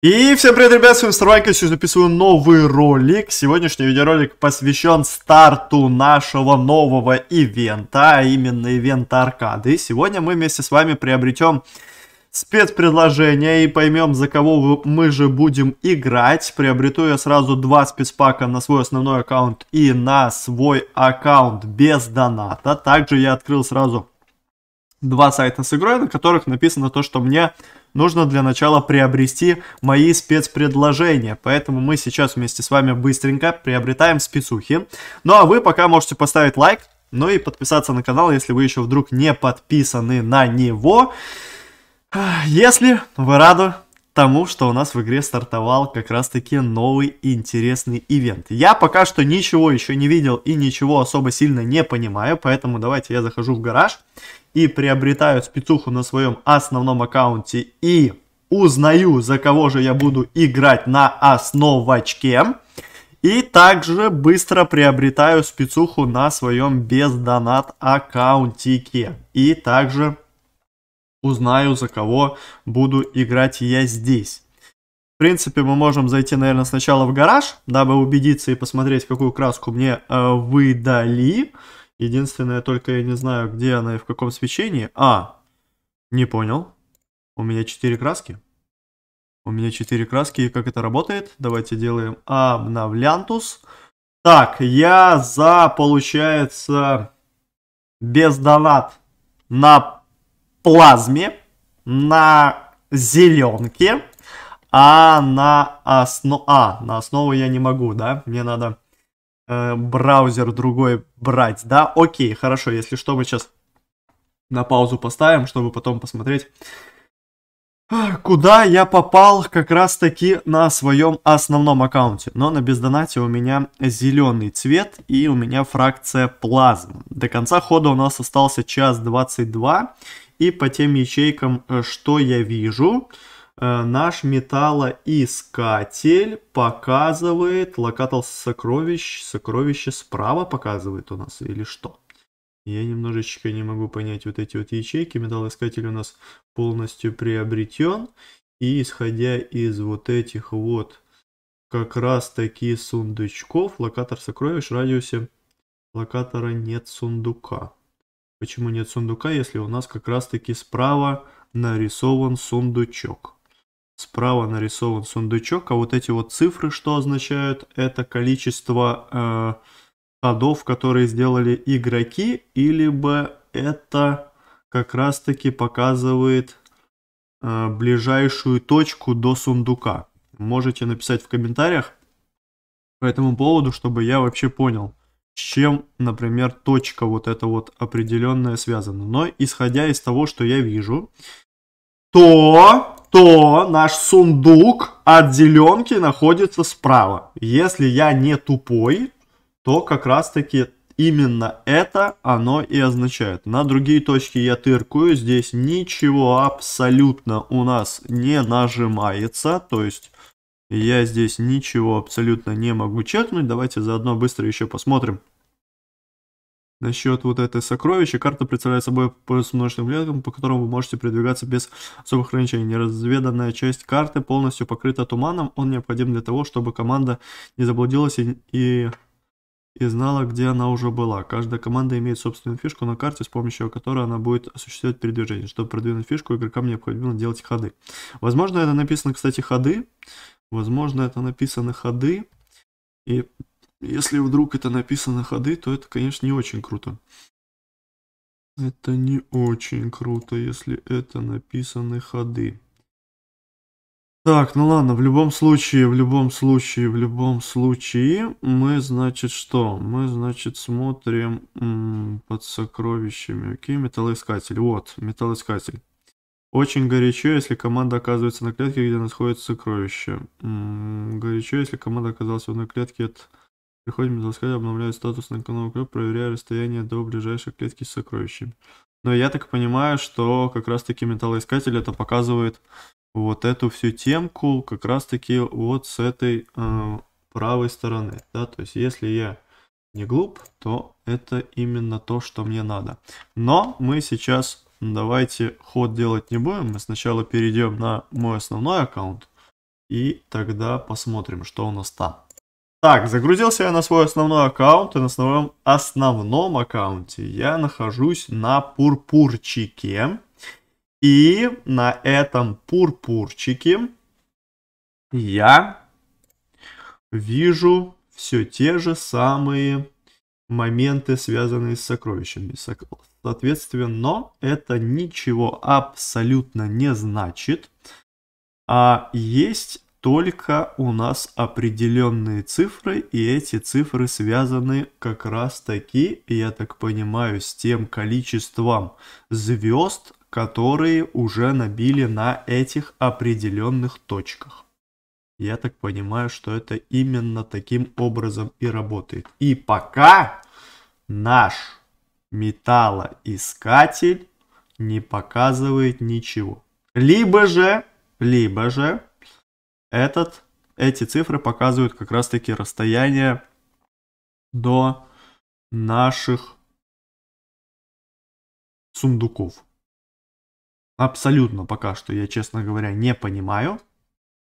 И всем привет, ребят, с вами Старвайка, сейчас записываю новый ролик. Сегодняшний видеоролик посвящен старту нашего нового ивента, а именно ивента аркады. Сегодня мы вместе с вами приобретем спецпредложение и поймем, за кого мы же будем играть. Приобрету я сразу два спецпака на свой основной аккаунт и на свой аккаунт без доната. Также я открыл сразу два сайта с игрой, на которых написано то, что мне нужно для начала приобрести мои спецпредложения. Поэтому мы сейчас вместе с вами быстренько приобретаем спецухи. Ну а вы пока можете поставить лайк, ну и подписаться на канал, если вы еще вдруг не подписаны на него. Если вы рады тому, что у нас в игре стартовал как раз-таки новый интересный ивент. Я пока что ничего еще не видел и ничего особо сильно не понимаю, поэтому давайте я захожу в гараж и приобретаю спецуху на своем основном аккаунте и узнаю, за кого же я буду играть на основочке И также быстро приобретаю спецуху на своем бездонат аккаунтике. И также узнаю, за кого буду играть я здесь. В принципе, мы можем зайти, наверное, сначала в гараж, дабы убедиться и посмотреть, какую краску мне э, выдали. Единственное, только я не знаю, где она и в каком свечении. А, не понял. У меня 4 краски. У меня 4 краски, и как это работает? Давайте делаем обновлянтус. Так, я за, получается, без донат на плазме, на зеленке, а на основу... А, на основу я не могу, да? Мне надо э, браузер другой брать, да? Окей, хорошо, если что, мы сейчас на паузу поставим, чтобы потом посмотреть, куда я попал как раз-таки на своем основном аккаунте. Но на бездонате у меня зеленый цвет и у меня фракция плазма. До конца хода у нас остался час 22. И по тем ячейкам, э, что я вижу, э, наш металлоискатель показывает локатор сокровищ, сокровище справа показывает у нас или что? Я немножечко не могу понять вот эти вот ячейки. Металлоискатель у нас полностью приобретен. И исходя из вот этих вот как раз таки сундучков, локатор сокровищ в радиусе локатора нет сундука. Почему нет сундука, если у нас как раз-таки справа нарисован сундучок? Справа нарисован сундучок, а вот эти вот цифры, что означают? Это количество э, ходов, которые сделали игроки, или бы это как раз-таки показывает э, ближайшую точку до сундука. Можете написать в комментариях по этому поводу, чтобы я вообще понял, с чем, например, точка вот эта вот определенная связана. Но исходя из того, что я вижу, то, то наш сундук от зеленки находится справа. Если я не тупой, то как раз таки именно это оно и означает. На другие точки я тыркую, здесь ничего абсолютно у нас не нажимается, то есть я здесь ничего абсолютно не могу чекнуть. Давайте заодно быстро еще посмотрим. Насчет вот этой сокровища, карта представляет собой пояс с множественным клеткам, по которому вы можете передвигаться без особых ограничений. Неразведанная часть карты полностью покрыта туманом, он необходим для того, чтобы команда не заблудилась и, и, и знала, где она уже была. Каждая команда имеет собственную фишку на карте, с помощью которой она будет осуществлять передвижение. Чтобы продвинуть фишку, игрокам необходимо делать ходы. Возможно, это написано, кстати, ходы, Возможно, это написано ходы. И если вдруг это написано ходы, то это, конечно, не очень круто. Это не очень круто, если это написаны ходы. Так, ну ладно, в любом случае, в любом случае, в любом случае, мы, значит, что? Мы, значит, смотрим под сокровищами. Окей, металлоискатель. Вот, металлоискатель. Очень горячо, если команда оказывается на клетке, где находится сокровище. М-м, горячо, если команда оказалась в одной клетке, это... Приходим металлоскать, обновляю статус на канал Клёп, проверяя расстояние до ближайшей клетки с сокровищем. Но я так понимаю, что как раз-таки металлоискатель это показывает вот эту всю темку как раз-таки вот с этой э, правой стороны. Да? То есть если я не глуп, то это именно то, что мне надо. Но мы сейчас Давайте ход делать не будем. Мы сначала перейдем на мой основной аккаунт. И тогда посмотрим, что у нас там. Так, загрузился я на свой основной аккаунт. И на своем основном аккаунте я нахожусь на пурпурчике. И на этом пурпурчике я вижу все те же самые моменты, связанные с сокровищами соответственно, это ничего абсолютно не значит. А есть только у нас определенные цифры, и эти цифры связаны как раз таки, я так понимаю, с тем количеством звезд, которые уже набили на этих определенных точках. Я так понимаю, что это именно таким образом и работает. И пока наш металлоискатель не показывает ничего. Либо же, либо же этот, эти цифры показывают как раз таки расстояние до наших сундуков. Абсолютно пока что я, честно говоря, не понимаю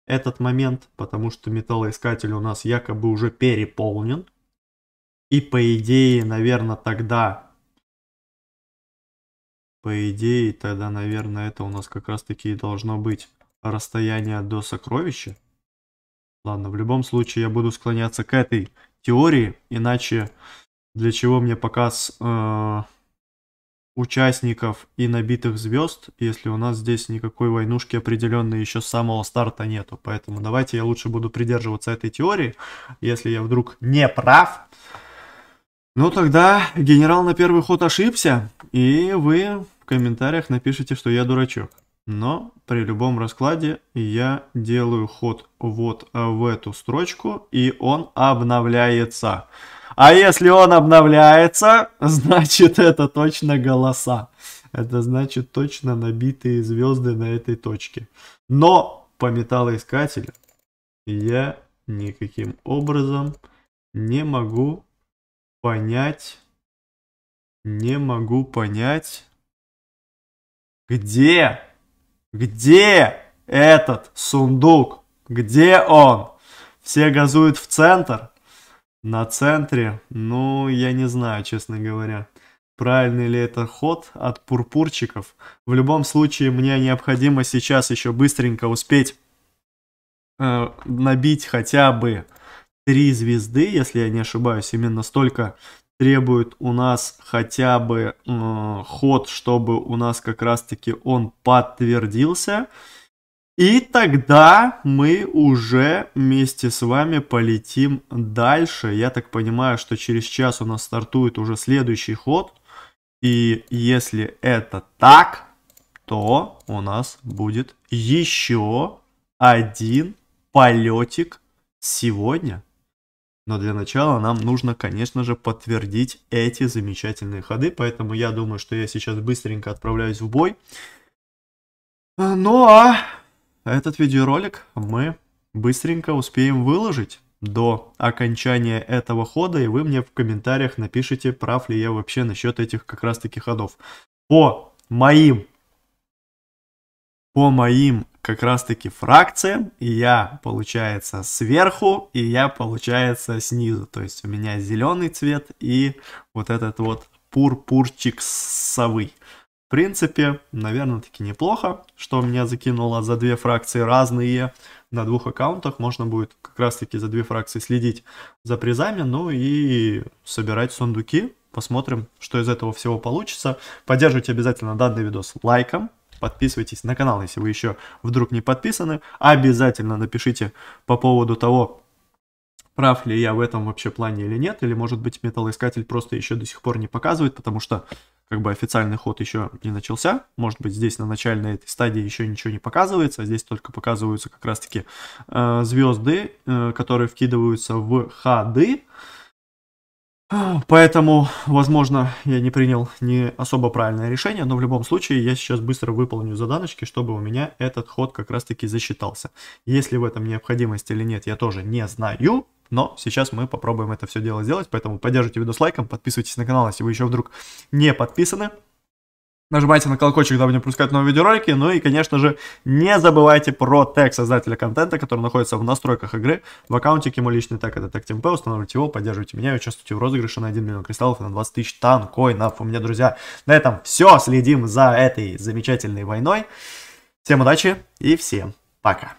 этот момент, потому что металлоискатель у нас якобы уже переполнен. И по идее, наверное, тогда по идее, тогда, наверное, это у нас как раз-таки должно быть расстояние до сокровища. Ладно, в любом случае я буду склоняться к этой теории, иначе для чего мне показ э, участников и набитых звезд, если у нас здесь никакой войнушки определенной еще с самого старта нету. Поэтому давайте я лучше буду придерживаться этой теории, если я вдруг не прав. Ну тогда генерал на первый ход ошибся, и вы в комментариях напишите, что я дурачок. Но при любом раскладе я делаю ход вот в эту строчку, и он обновляется. А если он обновляется, значит это точно голоса. Это значит точно набитые звезды на этой точке. Но по металлоискателю я никаким образом не могу понять. Не могу понять. Где? Где этот сундук? Где он? Все газуют в центр. На центре, ну, я не знаю, честно говоря, правильный ли это ход от пурпурчиков. В любом случае, мне необходимо сейчас еще быстренько успеть э, набить хотя бы три звезды, если я не ошибаюсь, именно столько требует у нас хотя бы э, ход, чтобы у нас как раз-таки он подтвердился. И тогда мы уже вместе с вами полетим дальше. Я так понимаю, что через час у нас стартует уже следующий ход. И если это так, то у нас будет еще один полетик сегодня. Но для начала нам нужно, конечно же, подтвердить эти замечательные ходы, поэтому я думаю, что я сейчас быстренько отправляюсь в бой. А, ну а этот видеоролик мы быстренько успеем выложить до окончания этого хода, и вы мне в комментариях напишите, прав ли я вообще насчет этих как раз таки ходов. По моим, по моим как раз-таки фракция, и я, получается, сверху, и я, получается, снизу. То есть у меня зеленый цвет и вот этот вот пурпурчик совы. В принципе, наверное, таки неплохо, что меня закинуло за две фракции разные. На двух аккаунтах можно будет как раз-таки за две фракции следить за призами, ну и собирать сундуки. Посмотрим, что из этого всего получится. Поддерживайте обязательно данный видос лайком, подписывайтесь на канал, если вы еще вдруг не подписаны. Обязательно напишите по поводу того, прав ли я в этом вообще плане или нет, или может быть металлоискатель просто еще до сих пор не показывает, потому что как бы официальный ход еще не начался. Может быть, здесь на начальной этой стадии еще ничего не показывается. А здесь только показываются как раз-таки э, звезды, э, которые вкидываются в ходы. Поэтому, возможно, я не принял не особо правильное решение, но в любом случае я сейчас быстро выполню заданочки, чтобы у меня этот ход как раз таки засчитался. Если в этом необходимость или нет, я тоже не знаю, но сейчас мы попробуем это все дело сделать, поэтому поддержите видос лайком, подписывайтесь на канал, если вы еще вдруг не подписаны. Нажимайте на колокольчик, дабы не пропускать новые видеоролики. Ну и, конечно же, не забывайте про тег создателя контента, который находится в настройках игры. В аккаунте мой личный тег это тег TeamP. Устанавливайте его, поддерживайте меня и участвуйте в розыгрыше на 1 миллион кристаллов и на 20 тысяч танкоинов. У меня, друзья, на этом все. Следим за этой замечательной войной. Всем удачи и всем пока.